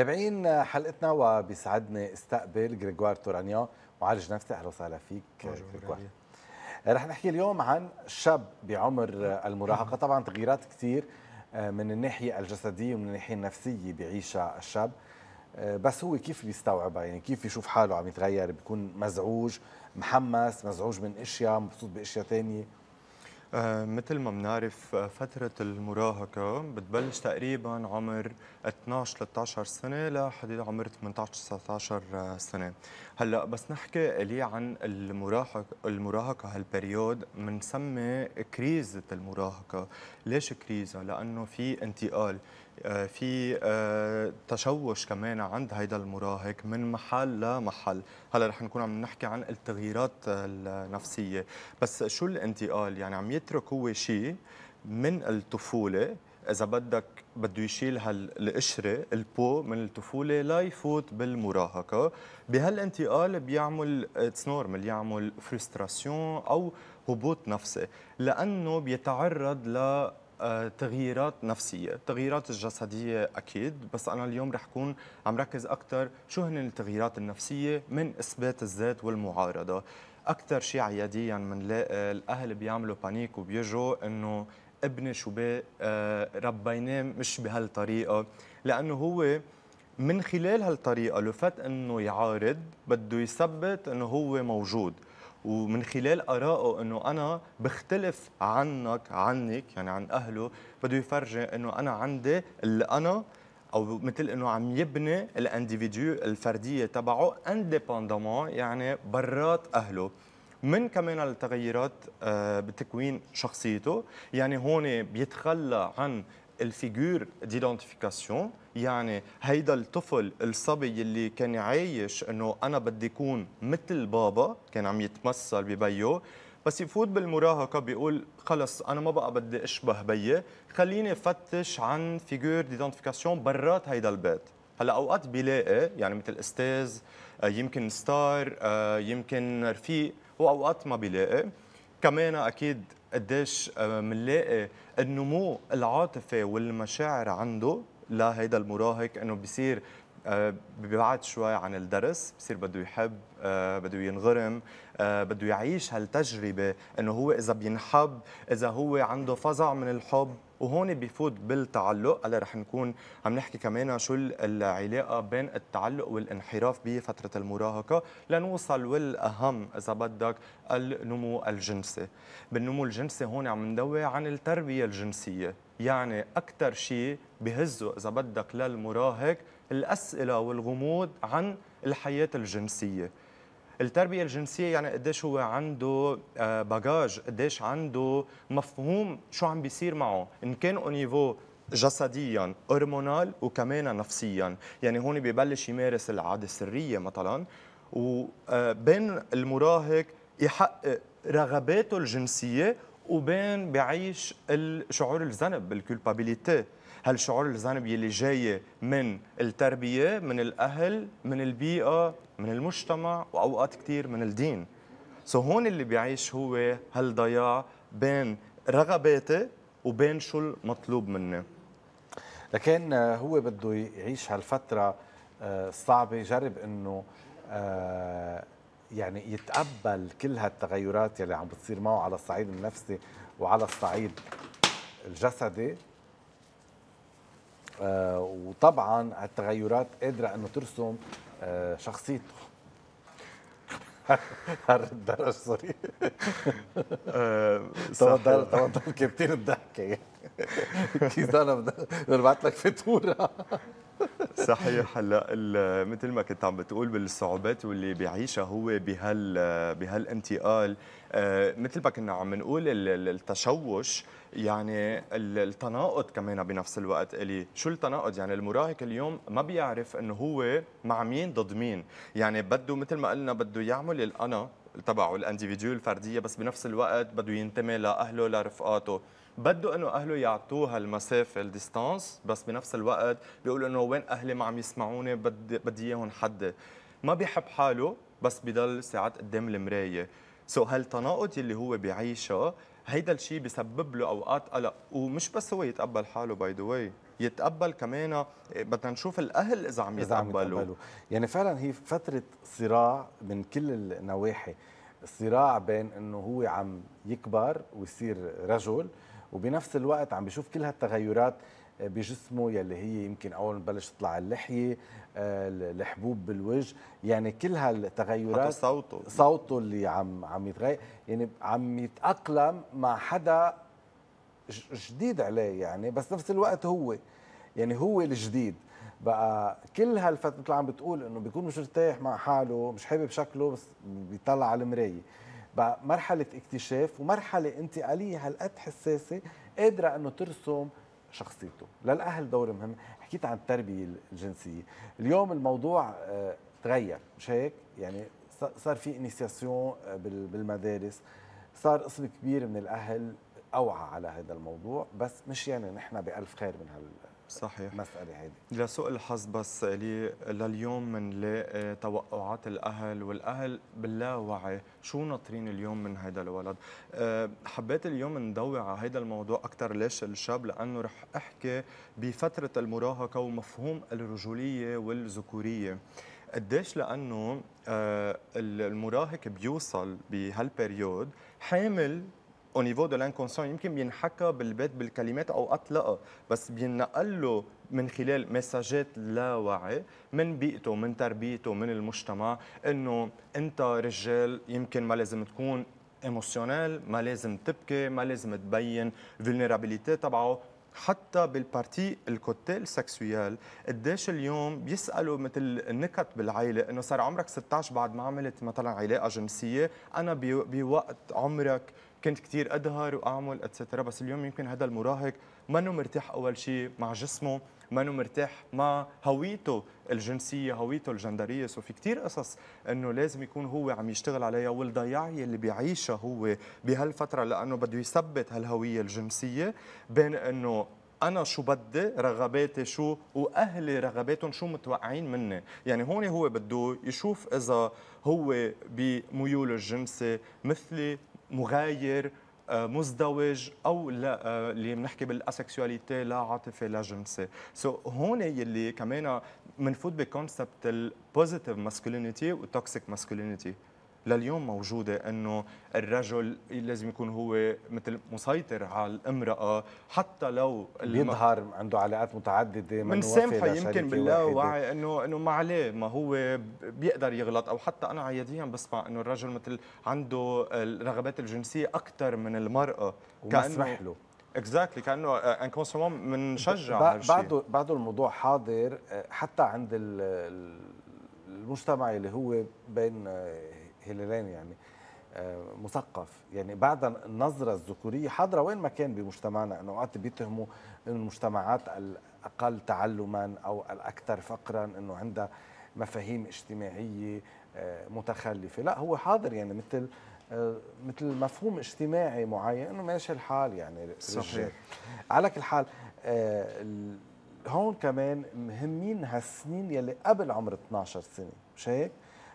متابعين حلقتنا وبيسعدني استقبل غريغوار تورانيا معالج نفسي اهلا وسهلا فيك غريغوار رح نحكي اليوم عن شاب بعمر المراهقه طبعا تغييرات كثير آه، من الناحيه الجسديه ومن الناحيه النفسيه بيعيشها الشاب آه، بس هو كيف بيستوعبها يعني كيف يشوف حاله عم يتغير بيكون مزعوج محمس مزعوج من اشياء مبسوط باشياء ثانيه آه، مثل ما بنعرف آه، فترة المراهقة بتبلش تقريبا عمر 12 13 سنة لحديد عمر 18 19 آه، سنة هلا بس نحكي لي عن المراهق المراهقة هالبريود بنسمي كريزة المراهقة ليش كريزة لأنه في انتقال آه، في آه، تشوش كمان عند هيدا المراهق من محل لمحل هلا رح نكون عم نحكي عن التغييرات آه، النفسيه بس شو الانتقال يعني عم يترك هو شيء من الطفوله اذا بدك بده يشيل هالقشره البو من الطفوله لا يفوت بالمراهقه بهالانتقال بيعمل اتس نورمال يعمل فرستراسيون او هبوط نفسي لانه بيتعرض ل تغييرات نفسيه، التغييرات الجسديه اكيد بس انا اليوم رح كون عم ركز اكثر شو هن التغييرات النفسيه من اثبات الذات والمعارضه. اكثر شيء عياديا بنلاقي الاهل بيعملوا بانيك وبيجوا انه ابني شو آه، ربيناه مش بهالطريقه لانه هو من خلال هالطريقه لفت انه يعارض بده يثبت انه هو موجود ومن خلال ارائه انه انا بختلف عنك عنك يعني عن اهله بده يفرجي انه انا عندي اللي انا او مثل انه عم يبني الانديفيديو الفرديه تبعه انديبندمون يعني برات اهله من كمان التغيرات آه، بتكوين شخصيته يعني هون بيتخلى عن الفيجور ديدونتيفيكاسيون يعني هيدا الطفل الصبي اللي كان عايش انه انا بدي اكون مثل بابا كان عم يتمثل ببيو بس يفوت بالمراهقه بيقول خلص انا ما بقى بدي اشبه بيي خليني فتش عن فيجور ديدنتيفيكاسيون برات هيدا البيت هلا اوقات بيلاقي يعني مثل استاذ آه، يمكن ستار آه، يمكن رفيق واوقات ما بيلاقي كمان اكيد قديش بنلاقي آه، النمو العاطفي والمشاعر عنده لهيدا المراهق انه بصير آه، ببعد شوي عن الدرس بصير بده يحب آه، بده ينغرم آه، بده يعيش هالتجربة انه هو اذا بينحب اذا هو عنده فزع من الحب وهون بيفوت بالتعلق هلا رح نكون عم نحكي كمان شو العلاقه بين التعلق والانحراف بفتره المراهقه لنوصل والاهم اذا بدك النمو الجنسي بالنمو الجنسي هون عم ندوي عن التربيه الجنسيه يعني اكثر شيء بهزه اذا بدك للمراهق الأسئلة والغموض عن الحياة الجنسية التربية الجنسية يعني قديش هو عنده آه، باجاج قديش عنده مفهوم شو عم بيصير معه إن كان أونيفو جسديا هرمونال وكمان نفسيا يعني هون ببلش يمارس العادة السرية مثلا وبين آه، المراهق يحقق رغباته الجنسية وبين بعيش الشعور الذنب الكولبابيليتي هالشعور الذنب يلي جاي من التربيه من الاهل من البيئه من المجتمع واوقات كثير من الدين سو هون اللي بيعيش هو هالضياع بين رغباتي وبين شو المطلوب مني لكن آه، هو بده يعيش هالفتره الصعبه آه، يجرب انه آه، يعني يتقبل كل هالتغيرات يلي عم بتصير معه على الصعيد النفسي وعلى الصعيد الجسدي آه، وطبعا التغيرات قادره انه ترسم آه، شخصيته هالدرج سوري آه، تفضل تفضل كابتن الضحكه كي زلمه ببعث لك فاتوره صحيح هلا مثل ما كنت عم بتقول بالصعوبات واللي بيعيشها هو بهال بهالانتقال آه، مثل ما كنا عم نقول التشوش يعني التناقض كمان بنفس الوقت الي شو التناقض يعني المراهق اليوم ما بيعرف انه هو مع مين ضد مين يعني بده مثل ما قلنا بده يعمل الانا تبعه الانديفيديو الفرديه بس بنفس الوقت بده ينتمي لاهله لرفقاته بده انه اهله يعطوه هالمسافه الديستانس بس بنفس الوقت بيقول انه وين اهلي ما عم يسمعوني بدي بدي اياهم حد ما بيحب حاله بس بضل ساعات قدام المرايه سو هالتناقض اللي هو بيعيشه هيدا الشيء بسبب له اوقات قلق ومش بس هو يتقبل حاله باي ذا واي يتقبل كمان إيه، بدنا نشوف الاهل اذا عم يتقبلوا يعني فعلا هي فتره صراع من كل النواحي صراع بين انه هو عم يكبر ويصير رجل وبنفس الوقت عم بشوف كل هالتغيرات بجسمه يلي هي يمكن اول ما بلش تطلع اللحيه آه، الحبوب بالوجه يعني كل هالتغيرات صوته صوته اللي عم عم يتغير يعني عم يتاقلم مع حدا جديد عليه يعني بس نفس الوقت هو يعني هو الجديد بقى كل هالفتره مثل عم بتقول انه بيكون مش مرتاح مع حاله مش حابب شكله بس بيطلع على المرايه بمرحله اكتشاف ومرحله انتقاليه هالقد حساسه قادره انه ترسم شخصيته للاهل دور مهم حكيت عن التربيه الجنسيه اليوم الموضوع آه، تغير مش هيك يعني صار في انيسياسيون آه، بالمدارس صار قسم كبير من الاهل اوعى على هذا الموضوع بس مش يعني نحن بالف خير من هال صحيح مسألة هيدي لسوء الحظ بس لي لليوم بنلاقي توقعات الاهل والاهل باللاوعي شو ناطرين اليوم من هذا الولد آه، حبيت اليوم نضوي على هذا الموضوع اكثر ليش الشاب لانه رح احكي بفتره المراهقه ومفهوم الرجوليه والذكوريه قديش لانه آه، المراهق بيوصل بهالبريود حامل او نيفو دو لانكونسيون يمكن بينحكى بالبيت بالكلمات اوقات لا بس بينقل له من خلال مساجات لاوعي من بيئته من تربيته من المجتمع انه انت رجال يمكن ما لازم تكون ايموشنال ما لازم تبكي ما لازم تبين فولنرابيليتي تبعه حتى بالبارتي الكوتيل سكسويال قديش اليوم بيسالوا مثل النكت بالعائله انه صار عمرك 16 بعد ما عملت مثلا علاقه جنسيه انا بوقت عمرك كنت كثير أدهر وأعمل اتسترا بس اليوم يمكن هذا المراهق منه مرتاح أول شيء مع جسمه منه مرتاح مع هويته الجنسية هويته الجندرية سو في كثير قصص انه لازم يكون هو عم يشتغل عليها والضياع اللي بيعيشها هو بهالفترة لأنه بده يثبت هالهوية الجنسية بين انه انا شو بدي رغباتي شو واهلي رغباتهم شو متوقعين مني يعني هون هو بده يشوف اذا هو بميوله الجنسي مثلي مغاير آه، مزدوج او لا آه، اللي بنحكي بالاسكسواليتي لا عاطفه لا جنسي سو so, هون يلي كمان بنفوت بكونسبت البوزيتيف ماسكولينيتي والتوكسيك ماسكولينيتي لليوم موجوده انه الرجل لازم يكون هو مثل مسيطر على الامراه حتى لو بيظهر عنده علاقات متعدده من سامحه يمكن باللاوعي انه انه ما عليه ما هو بيقدر يغلط او حتى انا عياديا بسمع انه الرجل مثل عنده الرغبات الجنسيه اكثر من المراه ومسمح له اكزاكتلي exactly. كانه انكونسيومون بنشجع بعده بعده الموضوع حاضر آه، حتى عند المجتمع اللي هو بين آه، هلالان يعني آه، مثقف يعني بعد النظرة الذكورية حاضرة وين ما كان بمجتمعنا أنه أوقات بيتهموا أن المجتمعات الأقل تعلما أو الأكثر فقرا أنه عندها مفاهيم اجتماعية آه، متخلفة لا هو حاضر يعني مثل آه، مثل مفهوم اجتماعي معين انه ماشي الحال يعني صحيح رجال. على كل حال هون كمان مهمين هالسنين يلي قبل عمر 12 سنه مش هيك؟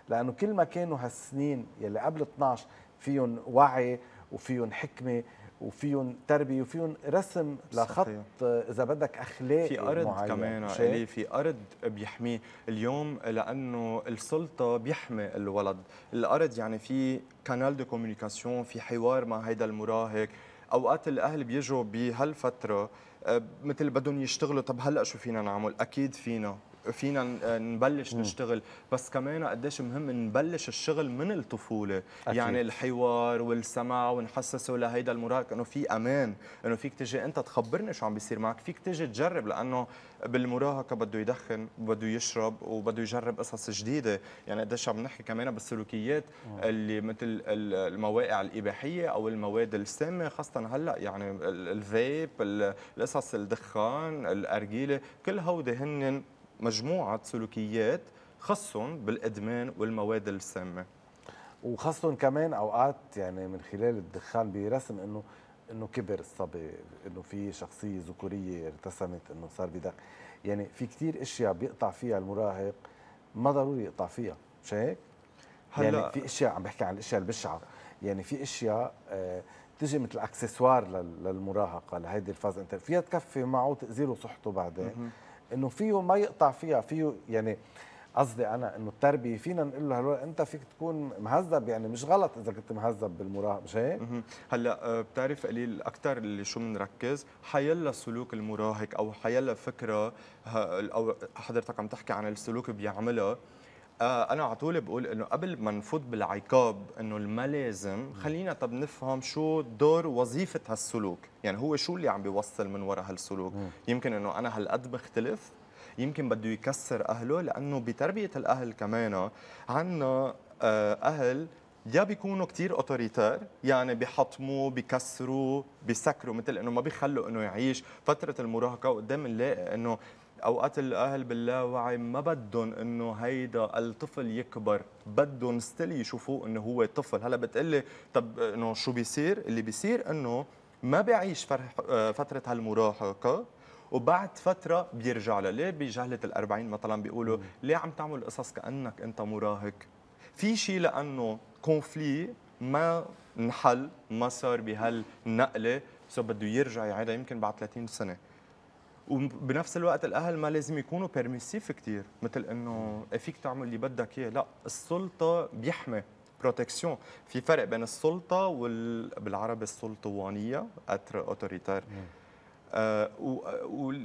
لانه كل ما كانوا هالسنين يلي قبل 12 فيهم وعي وفيهم حكمه وفيهم تربيه وفيهم رسم لخط اذا بدك اخلاقي في ارض معين. كمان علي في ارض بيحميه اليوم لانه السلطه بيحمي الولد الارض يعني في كانال دو كوميونيكاسيون في حوار مع هيدا المراهق اوقات الاهل بيجوا بهالفتره آه، مثل بدهم يشتغلوا طب هلا شو فينا نعمل اكيد فينا فينا آه، نبلش نشتغل بس كمان قديش مهم نبلش الشغل من الطفوله أكيد. يعني الحوار والسمع ونحسسه لهيدا المراهق انه في امان انه فيك تجي انت تخبرني شو عم بيصير معك فيك تجي تجرب لانه بالمراهقه بده يدخن بده يشرب وبده يجرب قصص جديده يعني قديش عم نحكي كمان بالسلوكيات اللي مثل المواقع الاباحيه او المواد السامه خاصه هلا يعني الفيب القصص الدخان الارجيله كل هودي هن مجموعه سلوكيات خصهم بالادمان والمواد السامه وخصهم كمان اوقات يعني من خلال الدخان برسم انه انه كبر الصبي انه في شخصيه ذكوريه ارتسمت انه صار بدق يعني في كثير اشياء بيقطع فيها المراهق ما ضروري يقطع فيها مش هيك؟ يعني هلا يعني في اشياء عم بحكي عن الاشياء البشعه يعني في اشياء بتجي آه، مثل اكسسوار للمراهقه لهيدي الفاز انت فيها تكفي معه وتاذي له صحته بعدين انه فيه ما يقطع فيها فيه يعني قصدي انا انه التربيه فينا نقول له انت فيك تكون مهذب يعني مش غلط اذا كنت مهذب بالمراهق مش هيك؟ هلا آه، بتعرف قليل اكثر اللي شو بنركز حيلا سلوك المراهق او حيلا فكره او حضرتك عم تحكي عن السلوك بيعملها آه، انا على طول بقول انه قبل ما نفوت بالعقاب انه ما لازم خلينا طب نفهم شو دور وظيفه هالسلوك يعني هو شو اللي عم بيوصل من وراء هالسلوك مم. يمكن انه انا هالقد بختلف يمكن بده يكسر اهله لانه بتربيه الاهل كمان عندنا آه، اهل يا بيكونوا كتير اوتوريتير يعني بيحطموا بيكسروا بيسكروا مثل انه ما بيخلوا انه يعيش فتره المراهقه وقدام نلاقي انه اوقات الاهل باللاوعي ما بدهم انه هيدا الطفل يكبر بدهم ستيل يشوفوه انه هو طفل هلا بتقلي طب انه شو بيصير اللي بيصير انه ما بيعيش فتره هالمراهقه وبعد فترة بيرجع لها، ليه بجهلة الأربعين مثلا بيقولوا ليه عم تعمل قصص كأنك أنت مراهق؟ في شيء لأنه كونفلي ما انحل ما صار بهالنقلة سو بده يرجع يعيدها يمكن بعد 30 سنة، وبنفس الوقت الاهل ما لازم يكونوا بيرميسيف كثير مثل انه إيه فيك تعمل اللي بدك اياه لا السلطه بيحمي بروتكسيون في فرق بين السلطه وال بالعربي السلطوانيه اتر اوتوريتير آه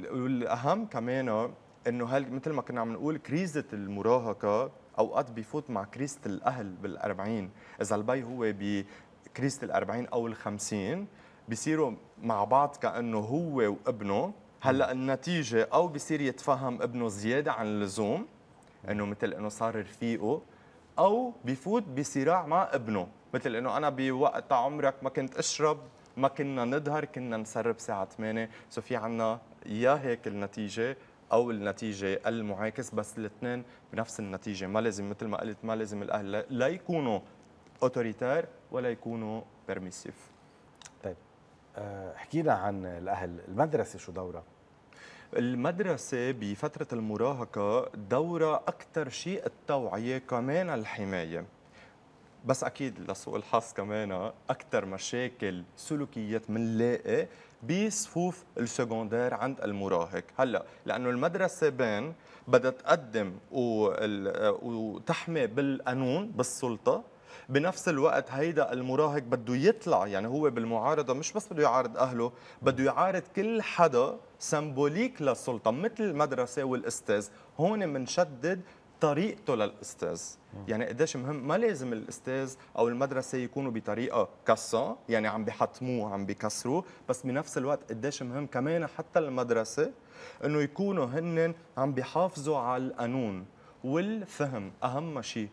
والاهم كمان انه هل مثل ما كنا عم نقول كريزه المراهقه اوقات بيفوت مع كريزه الاهل بال40 اذا البي هو بكريزه ال40 او ال50 بيصيروا مع بعض كانه هو وابنه هلا النتيجه او بصير يتفهم ابنه زياده عن اللزوم انه مثل انه صار رفيقه او بفوت بصراع مع ابنه مثل انه انا بوقت عمرك ما كنت اشرب ما كنا نظهر كنا نسرب ساعه 8 سو في عنا يا هيك النتيجه او النتيجه المعاكس بس الاثنين بنفس النتيجه ما لازم مثل ما قلت ما لازم الاهل لا يكونوا اوتوريتير ولا يكونوا بيرميسيف آه، حكينا عن الاهل المدرسه شو دورها المدرسة بفترة المراهقة دورها أكثر شيء التوعية كمان الحماية بس أكيد لسوء الحظ كمان أكثر مشاكل سلوكيات منلاقي بصفوف السكوندير عند المراهق هلا لانه المدرسه بين بدها تقدم وتحمي بالقانون بالسلطه بنفس الوقت هيدا المراهق بده يطلع يعني هو بالمعارضه مش بس بده يعارض اهله بده يعارض كل حدا سمبوليك للسلطه مثل المدرسه والاستاذ هون بنشدد طريقته للاستاذ يعني قديش مهم ما لازم الاستاذ او المدرسه يكونوا بطريقه كسا يعني عم بحطموه عم بكسروه بس بنفس الوقت قديش مهم كمان حتى المدرسه انه يكونوا هن عم بحافظوا على القانون والفهم اهم شيء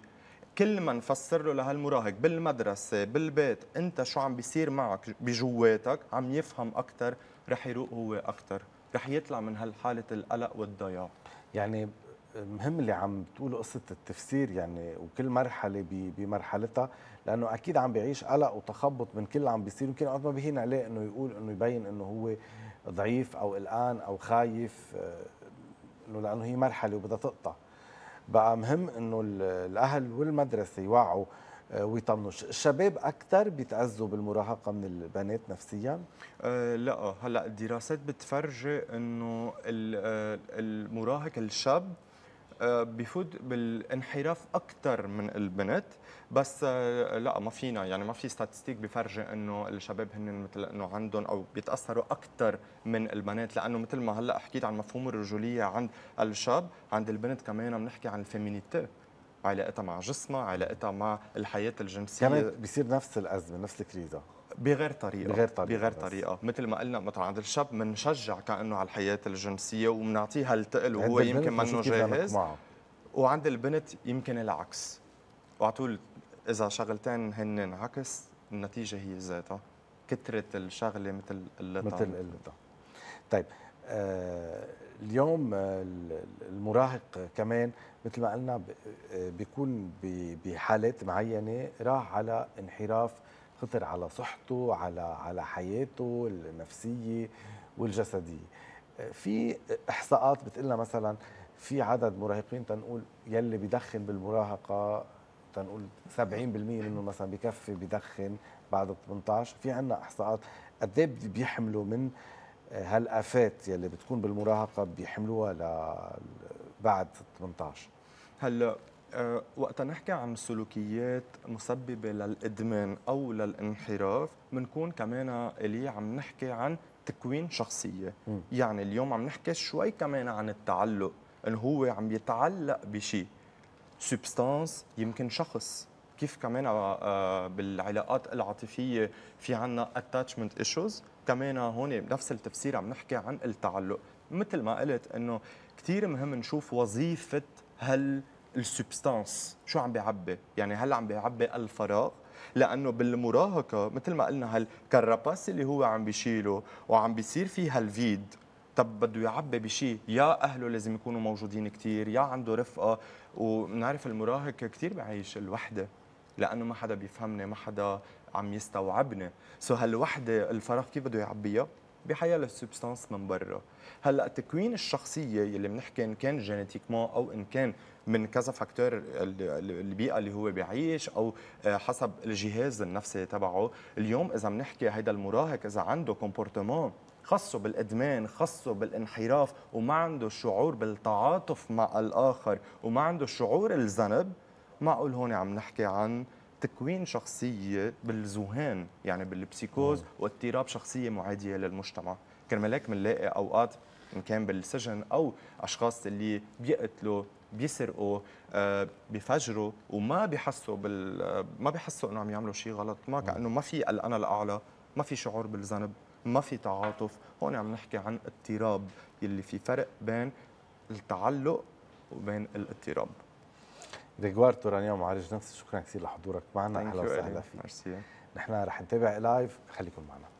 كل ما نفسر له لهالمراهق بالمدرسه بالبيت انت شو عم بيصير معك بجواتك عم يفهم اكثر رح يروق هو اكثر رح يطلع من هالحاله القلق والضياع يعني مهم اللي عم تقوله قصه التفسير يعني وكل مرحله بمرحلتها لانه اكيد عم بيعيش قلق وتخبط من كل اللي عم بيصير يمكن قد ما بهين عليه انه يقول انه يبين انه هو ضعيف او قلقان او خايف آه، انه لانه هي مرحله وبدها تقطع بقى مهم انه الاهل والمدرسه يوعوا آه، ويطمنوا الشباب اكثر بيتاذوا بالمراهقه من البنات نفسيا أه لا هلا الدراسات بتفرجي انه آه، المراهق الشاب آه، بفوت بالانحراف اكثر من البنت بس آه، لا ما فينا يعني ما في ستاتستيك بفرجي انه الشباب هن مثل انه عندهم او بيتاثروا اكثر من البنات لانه مثل ما هلا حكيت عن مفهوم الرجوليه عند الشاب عند البنت كمان بنحكي عن الفيمينيتي علاقتها مع جسمها علاقتها مع الحياه الجنسيه كمان بيصير نفس الازمه نفس الكريزه بغير طريقه بغير طريقه, بغير طريقة. مثل ما قلنا مثلا عند الشاب بنشجع كانه على الحياه الجنسيه وبنعطيها التقل وهو يمكن منه جاهز وعند البنت يمكن العكس وعلى طول اذا شغلتين هن عكس النتيجه هي ذاتها كثره الشغله مثل اللطة مثل اللطة طيب آه اليوم آه، المراهق كمان مثل ما قلنا آه، بيكون بحالات معينه راح على انحراف خطر على صحته على على حياته النفسيه والجسديه في احصاءات بتقول مثلا في عدد مراهقين تنقول يلي بدخن بالمراهقه تنقول 70% منه مثلا بكفي بدخن بعد 18 في عندنا احصاءات قد ايه بيحملوا من هالافات يلي بتكون بالمراهقه بيحملوها ل بعد 18 هلا آه، وقت نحكي عن سلوكيات مسببة للإدمان أو للانحراف بنكون كمان اللي عم نحكي عن تكوين شخصية م. يعني اليوم عم نحكي شوي كمان عن التعلق إنه هو عم يتعلق بشيء سبستانس يمكن شخص كيف كمان آه، آه، بالعلاقات العاطفية في عنا attachment issues كمان هون بنفس التفسير عم نحكي عن التعلق مثل ما قلت إنه كثير مهم نشوف وظيفة هل السبستانس شو عم بيعبي يعني هل عم بيعبي الفراغ لانه بالمراهقه مثل ما قلنا هالكرباس اللي هو عم بيشيله وعم بيصير فيه هالفيد طب بده يعبي بشيء يا اهله لازم يكونوا موجودين كثير يا عنده رفقه وبنعرف المراهق كثير بعيش الوحده لانه ما حدا بيفهمني ما حدا عم يستوعبني سو هالوحده الفراغ كيف بده يعبيها بحياة للسبستانس من برا هلا تكوين الشخصيه يلي بنحكي ان كان جينيتيكمون او ان كان من كذا فاكتور البيئه اللي هو بيعيش او آه، حسب الجهاز النفسي تبعه اليوم اذا بنحكي هيدا المراهق اذا عنده كومبورتمون خصه بالادمان خصه بالانحراف وما عنده شعور بالتعاطف مع الاخر وما عنده شعور الذنب معقول هون عم نحكي عن تكوين شخصيه بالذهان يعني بالبسيكوز واضطراب شخصيه معاديه للمجتمع كرمال هيك بنلاقي اوقات ان كان بالسجن او اشخاص اللي بيقتلوا بيسرقوا آه، بيفجروا بفجروا وما بيحسوا بال آه، ما بيحسوا انه عم يعملوا شيء غلط ما كانه ما في الانا الاعلى ما في شعور بالذنب ما في تعاطف هون عم نحكي عن اضطراب يلي في فرق بين التعلق وبين الاضطراب ديغوار تورانيان معالج نفسي شكرا كثير لحضورك معنا اهلا وسهلا فيك نحن رح نتابع لايف خليكم معنا